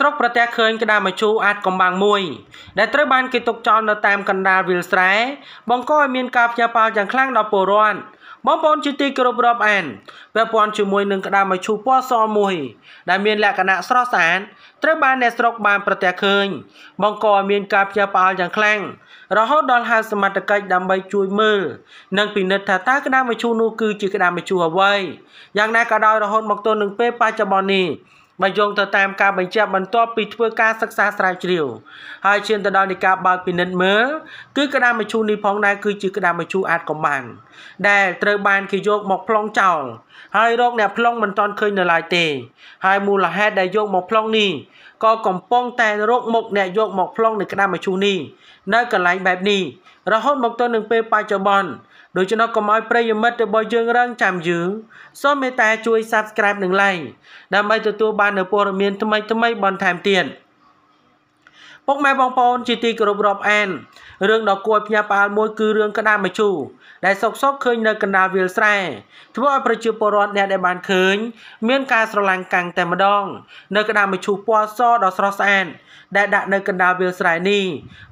ស្រុកប្រទះឃើញក្តាមជូអាចកំបាំងមួយដែលត្រូវបានគេទុកចោលនៅតាមកណ្ដាលវាលស្រែ បង្កឲ្យមានការផ្ញើប៉ោយ៉ាងខ្លាំងដល់ពលរដ្ឋបងប្អូនជាទីគោរពរាប់អានពាក់ព័ន្ធជាមួយនឹងក្តាមឈូពណ៌សមួយ ដែលមានលក្ខណៈស្រស់ស្អាតត្រូវបានអ្នកស្រុកបាន ប្រទះឃើញ បង្កឲ្យមានការផ្ញើផ្អើលយ៉ាងខ្លាំងរហូតដល់ហៅសមត្ថកិច្ចដើម្បីជួយមើលនិងពិនិត្យថាតើក្តាមឈូនោះគឺជាក្តាមឈូអ្វីយ៉ាងណាក៏ដោយរហូតមកទល់នឹងពេលបច្ចុប្បន្ននេះបើយោងទៅតាមការបញ្ជាក់បន្ទាប់ពីធ្វើការសិក្សាស្រាវជ្រាវហើយឈានទៅដល់នៃការបើកពិនិត្យមើលគឺក្តាមមឈូសនេះផងដែរគឺជាក្តាមមឈូសអាចកំបានដែលត្រូវបានគេយកមកប្លង់ចោលហើយរោគអ្នកប្លង់មិនទាន់ឃើញនៅឡើយទេ ហើយមូលហេតុដែលយកមកប្លង់នេះក៏កំពុងតែរកមុខអ្នកយក មកប្លង់នៅក្តារមឈូសនេះនៅកន្លែងបែបនេះរហូតមកទល់នឹងពេលបច្ចុប្បន្នដូច្នោះកុំឲ្យប្រិយមិត្តរបស់យើង រងចាំយើងសូមមេត្តាជួយ Subscribe និង Like ដើម្បីទទួលបាននូវព័ត៌មានថ្មីៗបន្ថែមទៀត។ពុកម៉ែបងប្អូនជាទីគោរពរាប់អានរឿងដ៏គួរឲ្យភ្ញាក់ផ្អើលមួយគឺរឿងក្តាមមជូរដែលសោកសោកឃើញនៅកណ្ដាលវាលស្រែធ្វើឲ្យប្រជាពលរដ្ឋអ្នកដែលបានឃើញមានការស្រឡាញ់កាំងតែម្ដង នៅក្តាមមជូរពណ៌សដ៏ស្រស់ស្អាតដែលដាក់នៅកណ្ដាលវាលស្រែនេះ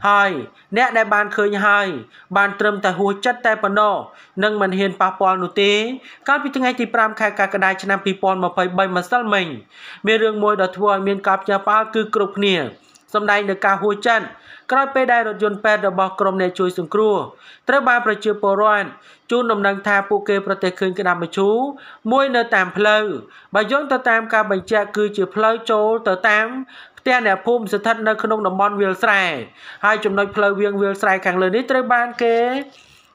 ហើយអ្នកដែលបានឃើញហើយ បានត្រឹមតែហួចចិត្តតែប៉ុណ្ណោះនឹងមិនហ៊ានប៉ះពាល់នោះទេកាលពីថ្ងៃទី5ខែកក្កដាឆ្នាំ2023ម្សិលមិញមានរឿងមួយដ៏ធ្វើឲ្យមានការភ្ញាក់ផ្អើលគឺគ្រប់គ្នាសម្ដែងនៅការហួចចាត់ក្រោយពេលដែលរថយន្តពេទ្យរបស់ក្រុមអ្នកជួយ សង្គ្រោះត្រូវបានប្រជាពលរដ្ឋជូនដំណឹងថាពួកគេប្រទេសឃើញក្តាមមឈូមួយ នៅតាមផ្លូវបើយោងទៅតាមការបញ្ជាក់គឺជា ផ្លូវចូលទៅតាមផ្ទះអ្នកភូមិស្ថិតនៅក្នុងតំបន់វាលស្រែហើយចំណុចផ្លូវវៀងវាលស្រែ ខាងលើនេះត្រូវបានគេ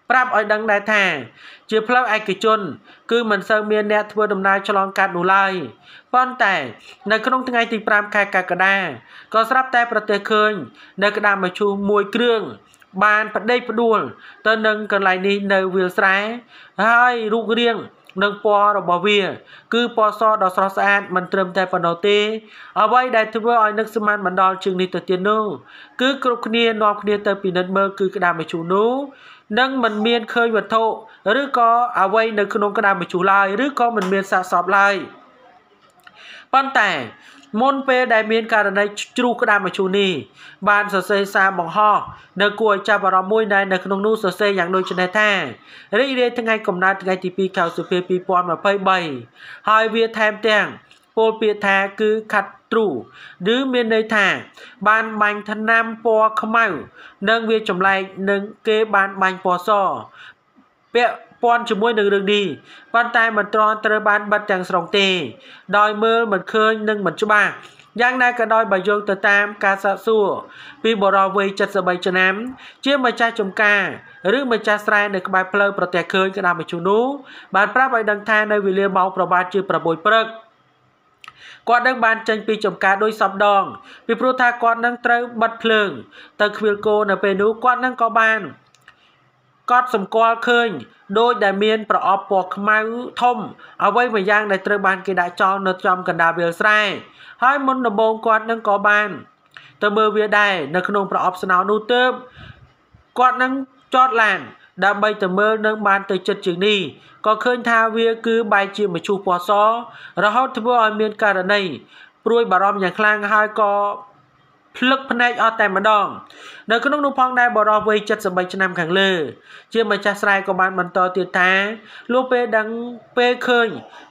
ប្រាប់ឲ្យដឹងដែរថាជាផ្លូវឯកជន គឺមិនសូវមានអ្នកធ្វើដំណើរឆ្លងកាត់នោះឡើយប៉ុន្តែនៅក្នុងថ្ងៃទី5ខែកក្កដាក៏ស្រាប់តែប្រទេសឃើញនៅក្តាមមឈូសមួយគ្រឿងបានប្តេជ្ញាផ្ដួលទៅនឹងកន្លែងនេះនៅវាលស្រែ ហើយរូបរាងនិងពណ៌របស់វា គឺពណ៌សដ៏ស្រស់ស្អាតមិនត្រឹមតែប៉ុណ្ណោះទេអ្វីដែលធ្វើឲ្យនឹកស្មានបណ្ដាលជាងនេះទៅទៀតនោះគឺគ្រប់គ្នានាំគ្នាទៅពិនិត្យមើលគឺក្តាមមឈូសនោះនឹងមិនមានឃើញវត្ថុឬក៏អ្វីនៅ ក្នុងក្តាមមឈូសឡើយឬក៏មិនមាន សាកសពឡើយប៉ុន្តែមុនពេលដែលមានករណីជ្រុះក្តាមមឈូសនេះបានសរសេរសារបង្ហោះនៅគួរឲ្យចាប់អារម្មណ៍មួយដែលនៅក្នុងនោះសរសេរយ៉ាងដូចនេះថារីករាយថ្ងៃកំណើតថ្ងៃទី2ខែសុភា2023ហើយវាថែមទាំងពោលពាក្យថាគឺខាត់ទ្រូឬមានន័យថាបានបាញ់ថ្នាំពណ៌ខ្មៅនិងវាចម្លែកនឹងគេបានបាញ់ពណ៌សពាក់ព័ន្ធជាមួយនឹងរឿងនេះប៉ុន្តែមិនទាន់ត្រូវបានបិទទាំងស្រុងទេ ដោយមើលមិនឃើញនិងមិនច្បាស់យ៉ាងណាក៏ដោយបើយោងទៅតាមការសាកសួរពីបរិវ័យ73ឆ្នាំ ជាម្ចាស់ចំការឬម្ចាស់ស្រែនៅក្បែរផ្លូវប្រទេសឃើញកណ្ដាលមជ្ឈុនោះ បានប្រាប់ឲ្យដឹងថា នៅវេលាម៉ោងប្រមាណជា6ព្រឹកគាត់នឹងបានចេញពីចំការដោយសពដងពីព្រោះថាគាត់នឹងត្រូវបិទភ្លើងទៅខ្វៀលគោនៅពេលនោះគាត់នឹងក៏បានកត់សម្គាល់ឃើញដោយដែលមាន ប្រអប់ពណ៌ខ្មៅ ធំអ្វីមួយយ៉ាង ដែលត្រូវបានគេដាក់ចោលនៅចំកណ្ដាលវាលស្រែហើយមុនដំបូងគាត់នឹងក៏បានទៅមើលវាដែរនៅក្នុងប្រអប់ស្នោនោះទើបគាត់នឹងចតឡានដើម្បីទៅមើលនឹងបានទៅចិត្តជាងនេះក៏ឃើញថាវាគឺបែកជាមឈូសពណ៌សរហូតធ្វើឲ្យមានករណីព្រួយបារម្ភយ៉ាងខ្លាំងហើយក៏ភ្លឹកភ្នែកអស់តែម្ដងនៅក្នុងនោះផងដែរបរោះវ័យ73ឆ្នាំខាងលើជាម្ចាស់ស្រែក៏បានបន្តទៀតថាលុះពេលដឹងពេលឃើញ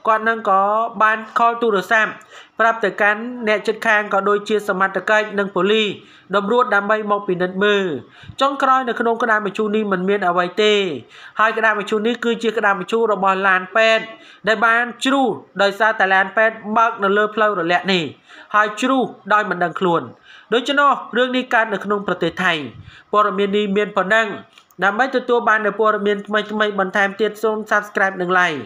គាត់នឹងក៏បានខលទូរស័ព្ទប្រាប់ទៅកាន់អ្នកជិតខាងក៏ដូចជាសមត្ថកិច្ចនិងប៉ូលីសតម្រួតដើម្បីមកពិនិត្យមើលចុងក្រោយនៅក្នុងក្តារមឈូសនេះមិនមានអ្វីទេហើយក្តារមឈូសនេះគឺជាក្តារមឈូសរបស់ឡានពេទ្យដែលបានជ្រុះដោយសារតែឡានពេទ្យបើកនៅលើផ្លូវរលាក់នេះហើយជ្រុះដោយមិនដឹងខ្លួនដូច្នោះរឿងនេះកើតនៅក្នុងប្រទេសថៃបង្ហាញព័ត៌មាននេះមានប៉ុណ្ណឹងដើម្បីទទួលបាននូវព័ត៌មានថ្មីៗបន្ថែមទៀតសូម Subscribe និង Like